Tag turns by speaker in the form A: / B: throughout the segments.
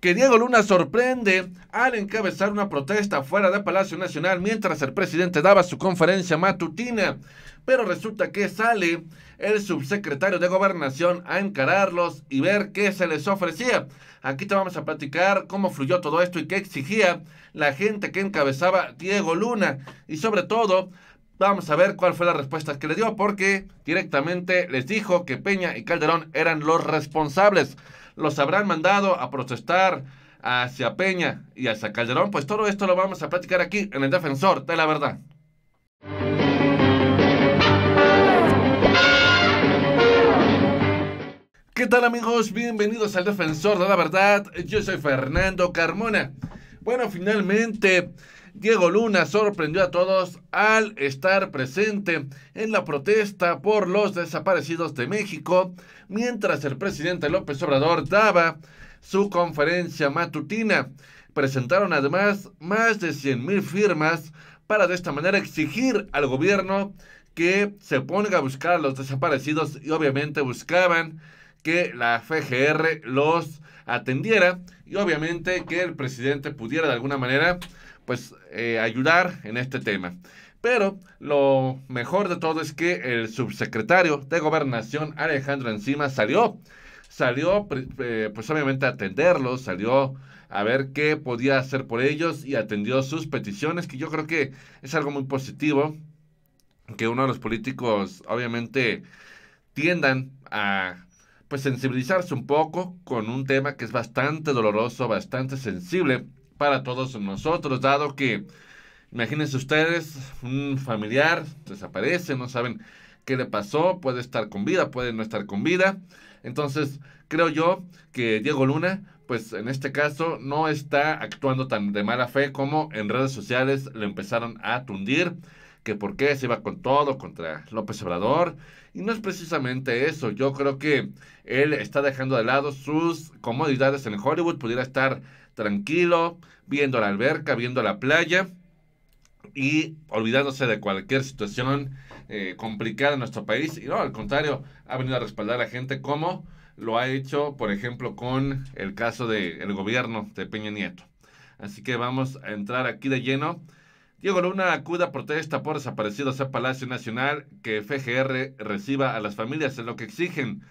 A: que Diego Luna sorprende al encabezar una protesta fuera de Palacio Nacional mientras el presidente daba su conferencia matutina. Pero resulta que sale el subsecretario de Gobernación a encararlos y ver qué se les ofrecía. Aquí te vamos a platicar cómo fluyó todo esto y qué exigía la gente que encabezaba Diego Luna. Y sobre todo, Vamos a ver cuál fue la respuesta que le dio, porque directamente les dijo que Peña y Calderón eran los responsables los habrán mandado a protestar hacia Peña y hacia Calderón. Pues todo esto lo vamos a platicar aquí en el Defensor de la Verdad. ¿Qué tal amigos? Bienvenidos al Defensor de la Verdad. Yo soy Fernando Carmona. Bueno, finalmente Diego Luna sorprendió a todos al estar presente en la protesta por los desaparecidos de México, mientras el presidente López Obrador daba su conferencia matutina. Presentaron además más de mil firmas para de esta manera exigir al gobierno que se ponga a buscar a los desaparecidos y obviamente buscaban que la FGR los atendiera y obviamente que el presidente pudiera de alguna manera pues eh, ayudar en este tema. Pero lo mejor de todo es que el subsecretario de Gobernación, Alejandro Encima, salió. Salió, eh, pues obviamente, a atenderlos, salió a ver qué podía hacer por ellos y atendió sus peticiones, que yo creo que es algo muy positivo, que uno de los políticos obviamente tiendan a pues sensibilizarse un poco con un tema que es bastante doloroso, bastante sensible para todos nosotros, dado que, imagínense ustedes, un familiar desaparece, no saben qué le pasó, puede estar con vida, puede no estar con vida. Entonces, creo yo que Diego Luna, pues en este caso, no está actuando tan de mala fe como en redes sociales le empezaron a tundir que por qué se iba con todo contra López Obrador. Y no es precisamente eso. Yo creo que él está dejando de lado sus comodidades en Hollywood. Pudiera estar tranquilo, viendo la alberca, viendo la playa y olvidándose de cualquier situación eh, complicada en nuestro país. Y no, al contrario, ha venido a respaldar a la gente como lo ha hecho, por ejemplo, con el caso del el gobierno de Peña Nieto. Así que vamos a entrar aquí de lleno. Diego Luna acuda protesta por desaparecidos a Palacio Nacional, que FGR reciba a las familias en lo que exigen.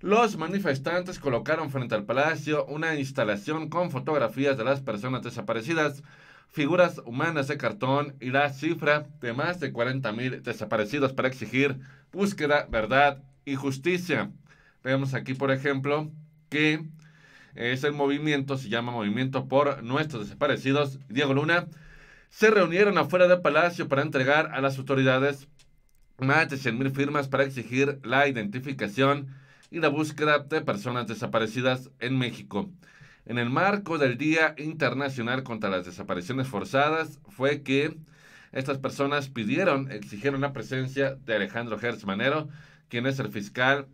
A: Los manifestantes colocaron frente al palacio una instalación con fotografías de las personas desaparecidas, figuras humanas de cartón y la cifra de más de 40.000 desaparecidos para exigir búsqueda, verdad y justicia. Vemos aquí, por ejemplo, que es el movimiento, se llama Movimiento por Nuestros Desaparecidos, Diego Luna, se reunieron afuera del palacio para entregar a las autoridades más de 100.000 firmas para exigir la identificación y la búsqueda de personas desaparecidas en México. En el marco del Día Internacional contra las Desapariciones Forzadas fue que estas personas pidieron, exigieron la presencia de Alejandro Gertz quien es el fiscal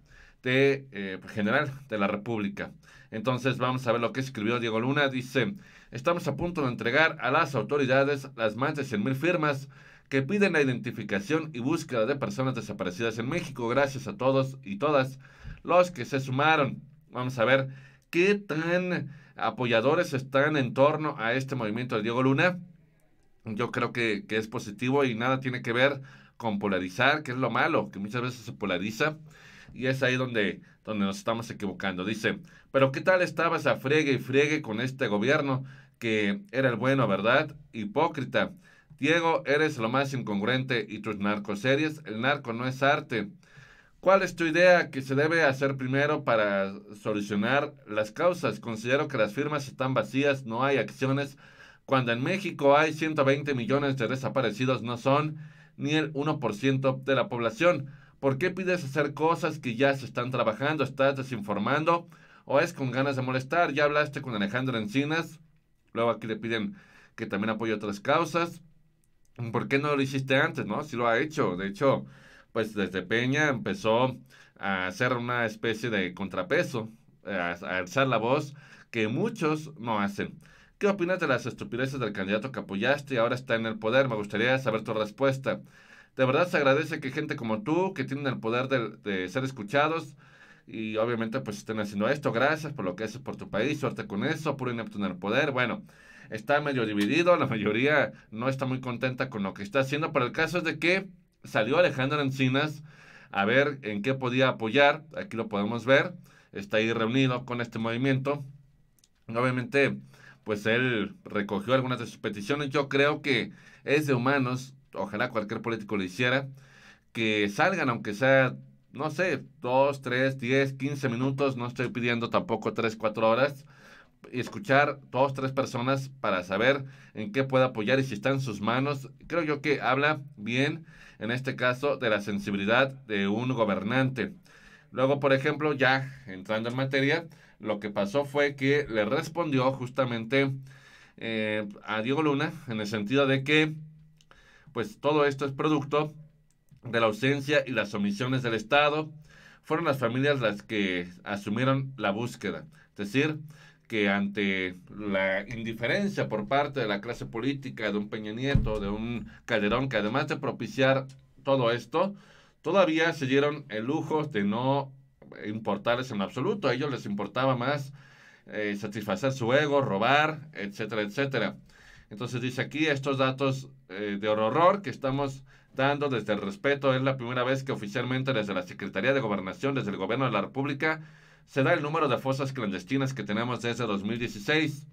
A: eh, general de la República. Entonces vamos a ver lo que escribió Diego Luna. Dice, estamos a punto de entregar a las autoridades las más de 100.000 firmas que piden la identificación y búsqueda de personas desaparecidas en México. Gracias a todos y todas los que se sumaron. Vamos a ver qué tan apoyadores están en torno a este movimiento de Diego Luna. Yo creo que, es positivo y nada tiene que ver con polarizar, que es lo malo, que muchas veces se polariza y es ahí donde, donde nos estamos equivocando. Dice, pero ¿qué tal estabas a fregue y fregue con este gobierno que era el bueno, verdad? Hipócrita. Diego, eres lo más incongruente y tus narcoseries, el narco no es arte. ¿Cuál es tu idea que se debe hacer primero para solucionar las causas? Considero que las firmas están vacías, no hay acciones. Cuando en México hay 120 millones de desaparecidos, no son ni el 1% de la población. ¿Por qué pides hacer cosas que ya se están trabajando? ¿Estás desinformando? ¿O es con ganas de molestar? Ya hablaste con Alejandro Encinas. Luego aquí le piden que también apoye otras causas. ¿por qué no lo hiciste antes, no? Si lo ha hecho. De hecho, pues desde Peña empezó a hacer una especie de contrapeso, eh, a, alzar la voz que muchos no hacen. ¿Qué opinas de las estupideces del candidato que apoyaste y ahora está en el poder? Me gustaría saber tu respuesta. De verdad se agradece que gente como tú, que tienen el poder de, ser escuchados y obviamente pues estén haciendo esto. Gracias por lo que haces por tu país, suerte con eso, puro inepto en el poder. Bueno, está medio dividido, la mayoría no está muy contenta con lo que está haciendo, pero el caso es de que salió Alejandro Encinas a ver en qué podía apoyar, aquí lo podemos ver, está ahí reunido con este movimiento. Obviamente, pues él recogió algunas de sus peticiones, yo creo que es de humanos, ojalá cualquier político lo hiciera, que salgan aunque sea no sé, dos tres diez quince minutos, no estoy pidiendo tampoco tres cuatro horas, escuchar dos, tres personas para saber en qué puede apoyar y si está en sus manos. Creo yo que habla bien, en este caso, de la sensibilidad de un gobernante. Luego, por ejemplo, ya entrando en materia, lo que pasó fue que le respondió justamente eh, a Diego Luna en el sentido de que, pues todo esto es producto de la ausencia y las omisiones del Estado. Fueron las familias las que asumieron la búsqueda. Es decir, que ante la indiferencia por parte de la clase política, de un Peña Nieto, de un Calderón, que además de propiciar todo esto, todavía se dieron el lujo de no importarles en absoluto. A ellos les importaba más eh, satisfacer su ego, robar, etcétera, etcétera. Entonces dice aquí estos datos eh, de horror que estamos dando desde el respeto. Es la primera vez que oficialmente desde la Secretaría de Gobernación, desde el Gobierno de la República, se da el número de fosas clandestinas que tenemos desde 2016.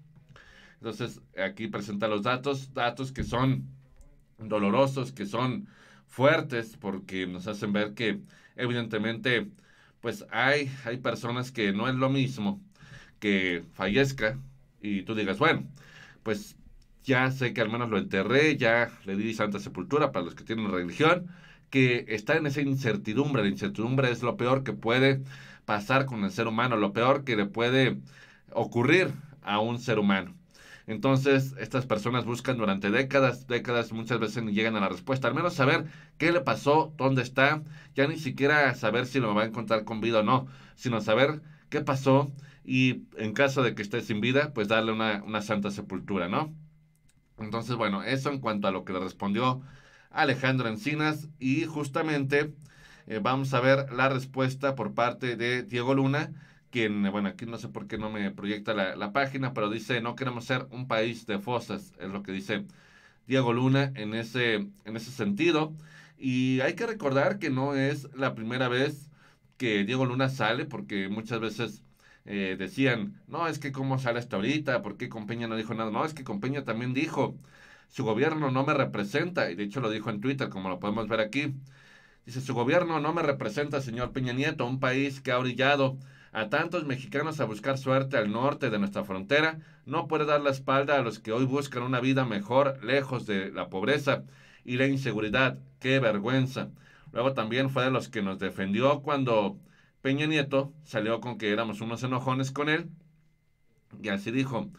A: Entonces, aquí presenta los datos, datos que son dolorosos, que son fuertes, porque nos hacen ver que evidentemente, pues hay, hay personas que no es lo mismo que fallezca y tú digas, bueno, pues ya sé que al menos lo enterré, ya le di santa sepultura para los que tienen religión, que está en esa incertidumbre. La incertidumbre es lo peor que puede pasar con el ser humano, lo peor que le puede ocurrir a un ser humano. Entonces, estas personas buscan durante décadas, décadas, muchas veces ni llegan a la respuesta. Al menos saber qué le pasó, dónde está, ya ni siquiera saber si lo va a encontrar con vida o no, sino saber qué pasó y en caso de que esté sin vida, pues darle una, una santa sepultura, ¿no? Entonces, bueno, eso en cuanto a lo que le respondió Alejandro Encinas y justamente eh, vamos a ver la respuesta por parte de Diego Luna, quien, bueno, aquí no sé por qué no me proyecta la, página, pero dice, no queremos ser un país de fosas, es lo que dice Diego Luna en ese, en ese sentido. Y hay que recordar que no es la primera vez que Diego Luna sale, porque muchas veces eh, decían, no, es que cómo sale hasta ahorita, porque Compeña no dijo nada, no, es que Compeña también dijo, su gobierno no me representa, y de hecho lo dijo en Twitter, como lo podemos ver aquí. Dice, su gobierno no me representa, señor Peña Nieto, un país que ha orillado a tantos mexicanos a buscar suerte al norte de nuestra frontera, no puede dar la espalda a los que hoy buscan una vida mejor lejos de la pobreza y la inseguridad. ¡Qué vergüenza! Luego también fue de los que nos defendió cuando Peña Nieto salió con que éramos unos enojones con él. Y así dijo,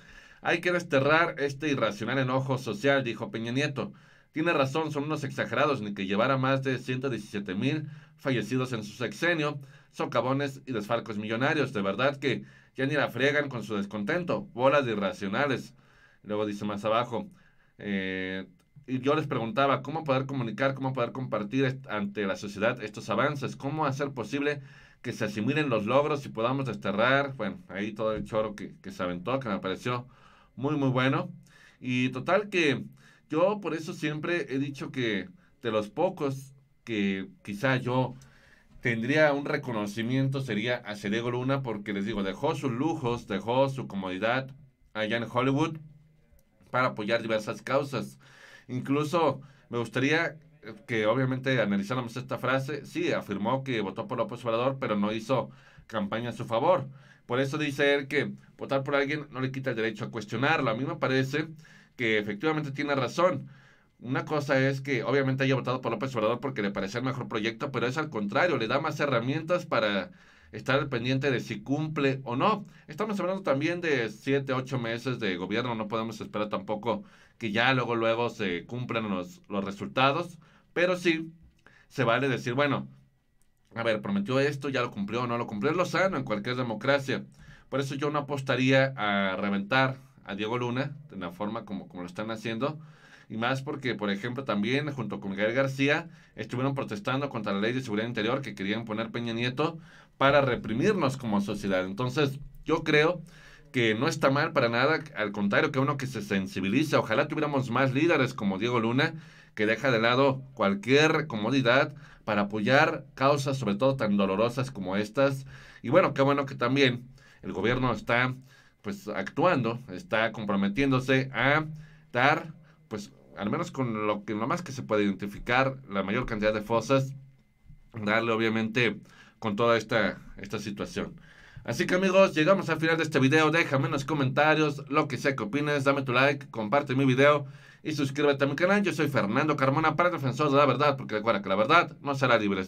A: hay que desterrar este irracional enojo social, dijo Peña Nieto. Tiene razón, son unos exagerados, ni que llevara más de 117 mil fallecidos en su sexenio, socavones y desfalcos millonarios. De verdad que ya ni la friegan con su descontento, bolas de irracionales. Luego dice más abajo, eh, y yo les preguntaba cómo poder comunicar, cómo poder compartir ante la sociedad estos avances, cómo hacer posible que se asimilen los logros y podamos desterrar, bueno, ahí todo el choro que, que se aventó, que me pareció muy, muy bueno. Y total que yo por eso siempre he dicho que de los pocos que quizá yo tendría un reconocimiento sería a Ceregoluna, Luna porque les digo, dejó sus lujos, dejó su comodidad allá en Hollywood para apoyar diversas causas. Incluso me gustaría que obviamente analizáramos esta frase. Sí, afirmó que votó por López Obrador, pero no hizo campaña a su favor. Por eso dice él que votar por alguien no le quita el derecho a cuestionarlo. A mí me parece que efectivamente tiene razón. Una cosa es que obviamente haya votado por López Obrador porque le parecía el mejor proyecto, pero es al contrario, le da más herramientas para estar pendiente de si cumple o no. Estamos hablando también de siete, ocho meses de gobierno, no podemos esperar tampoco que ya luego, luego se cumplan los, los resultados, pero sí se vale decir, bueno, a ver, prometió esto, ya lo cumplió, o no lo cumplió, lo sano en cualquier democracia. Por eso yo no apostaría a reventar a Diego Luna de la forma como, como lo están haciendo. Y más porque, por ejemplo, también junto con Miguel García estuvieron protestando contra la ley de seguridad interior que querían poner Peña Nieto para reprimirnos como sociedad. Entonces, yo creo que no está mal para nada, al contrario que uno que se sensibiliza. Ojalá tuviéramos más líderes como Diego Luna que deja de lado cualquier comodidad para apoyar causas, sobre todo tan dolorosas como estas. Y bueno, qué bueno que también el gobierno está pues actuando, está comprometiéndose a dar pues al menos con lo que más que se puede identificar la mayor cantidad de fosas darle obviamente con toda esta esta situación. Así que amigos, llegamos al final de este video. Déjame en los comentarios lo que sea que opines. Dame tu like, comparte mi video y suscríbete a mi canal. Yo soy Fernando Carmona para Defensor de la Verdad, porque recuerda que la verdad no será libre.